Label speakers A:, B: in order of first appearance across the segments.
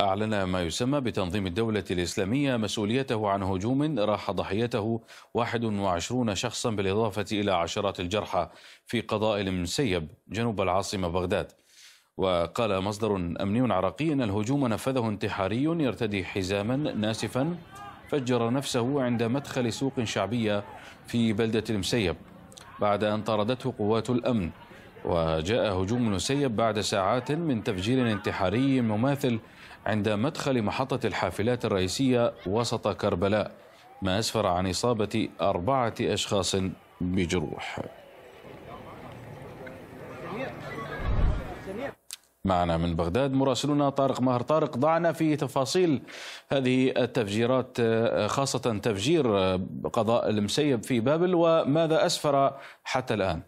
A: أعلن ما يسمى بتنظيم الدولة الإسلامية مسؤوليته عن هجوم راح ضحيته 21 شخصا بالإضافة إلى عشرات الجرحى في قضاء المسيب جنوب العاصمة بغداد وقال مصدر أمني عراقي أن الهجوم نفذه انتحاري يرتدي حزاما ناسفا فجر نفسه عند مدخل سوق شعبية في بلدة المسيب بعد أن طاردته قوات الأمن وجاء هجوم نسيب بعد ساعات من تفجير انتحاري مماثل عند مدخل محطة الحافلات الرئيسية وسط كربلاء ما أسفر عن إصابة أربعة أشخاص بجروح معنا من بغداد مراسلنا طارق مهر طارق ضعنا في تفاصيل هذه التفجيرات خاصة تفجير قضاء المسيب في بابل وماذا أسفر حتى الآن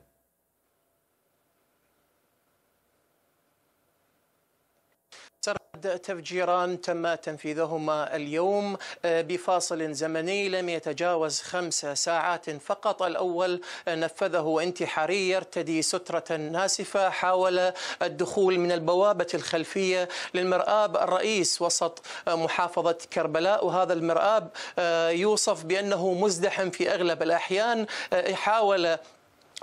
B: تفجيران تم تنفيذهما اليوم آه، بفاصل زمني لم يتجاوز خمس ساعات فقط الأول آه، نفذه انتحاري يرتدي سترة ناسفة حاول الدخول من البوابة الخلفية للمرآب الرئيس وسط آه، محافظة كربلاء وهذا المرآب يوصف بأنه مزدحم في أغلب الأحيان حاول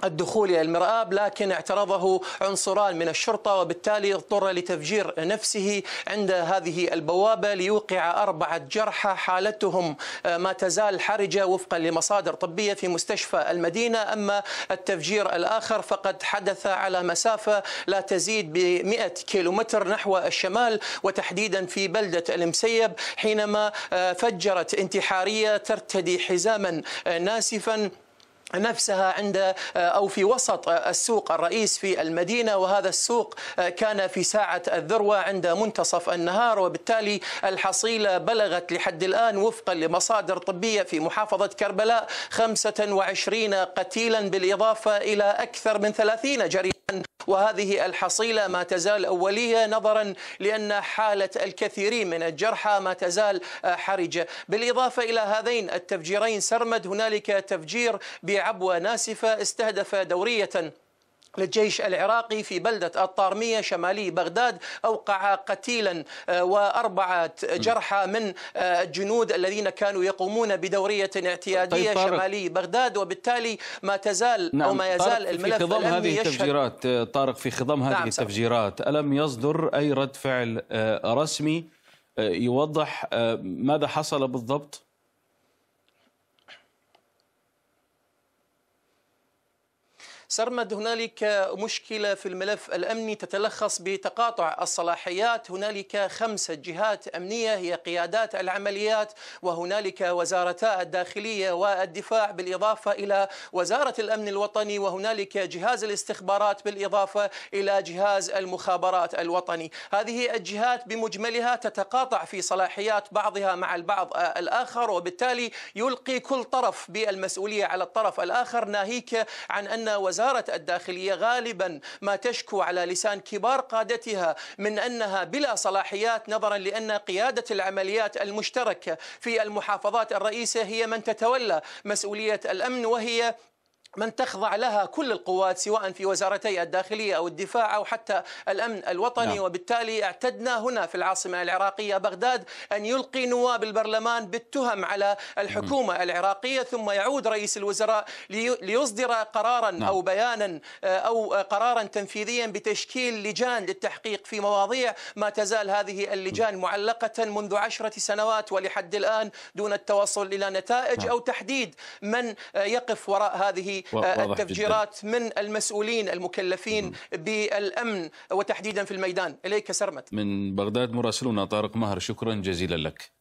B: الدخول الى المرآب لكن اعترضه عنصران من الشرطه وبالتالي اضطر لتفجير نفسه عند هذه البوابه ليوقع اربعه جرحى حالتهم آه، ما تزال حرجه وفقا لمصادر طبيه في مستشفى المدينه اما التفجير الاخر فقد حدث على مسافه لا تزيد ب 100 كيلومتر نحو الشمال وتحديدا في بلده المسيب حينما آه، فجرت انتحاريه ترتدي حزاما آه، ناسفا نفسها عند آه، او في وسط آه، السوق الرئيس في المدينه وهذا السوق آه، كان في ساعه الذروه عند منتصف النهار وبالتالي الحصيله بلغت لحد الان وفقا لمصادر طبيه في محافظه كربلاء 25 قتيلا بالاضافه الى اكثر من 30 جريحا وهذه الحصيلة ما تزال أولية نظرا لأن حالة الكثيرين من الجرحى ما تزال حرجة بالإضافة إلى هذين التفجيرين سرمد هنالك تفجير بعبوة ناسفة استهدف دورية للجيش العراقي في بلدة الطارمية شمالي بغداد أوقع قتيلا آه، وأربعة جرحى من آه، الجنود الذين كانوا يقومون بدورية اعتيادية طيب شمالي بغداد وبالتالي ما تزال نعم أو ما يزال الملف في خضم هذه التفجيرات
A: آه، طارق في خضم هذه نعم التفجيرات ألم يصدر أي رد فعل رسمي يوضح ماذا حصل بالضبط؟
B: سرمد هنالك مشكلة في الملف الأمني تتلخص بتقاطع الصلاحيات هنالك خمسة جهات أمنية هي قيادات العمليات وهنالك وزارتا الداخلية والدفاع بالإضافة إلى وزارة الأمن الوطني وهنالك جهاز الاستخبارات بالإضافة إلى جهاز المخابرات الوطني هذه الجهات بمجملها تتقاطع في صلاحيات بعضها مع البعض الآخر وبالتالي يلقي كل طرف بالمسؤولية على الطرف الآخر ناهيك عن أن وزارة وزارة الداخلية غالبا ما تشكو على لسان كبار قادتها من أنها بلا صلاحيات نظرا لأن قيادة العمليات المشتركة في المحافظات الرئيسة هي من تتولى مسؤولية الأمن وهي من تخضع لها كل القوات سواء في وزارتي الداخلية أو الدفاع أو حتى الأمن الوطني نعم. وبالتالي اعتدنا هنا في العاصمة العراقية بغداد أن يلقي نواب البرلمان بالتهم على الحكومة م. العراقية ثم يعود رئيس الوزراء ليصدر قرارا نعم. أو بيانا آه، أو قرارا تنفيذيا بتشكيل لجان للتحقيق في مواضيع ما تزال هذه اللجان معلقة منذ عشرة سنوات ولحد الآن دون التوصل إلى نتائج نعم. أو تحديد من آه، يقف وراء هذه آه، التفجيرات جداً. من المسؤولين المكلفين بالأمن وتحديدا في الميدان إليك سرمت
A: من بغداد مراسلنا طارق مهر شكرا جزيلا لك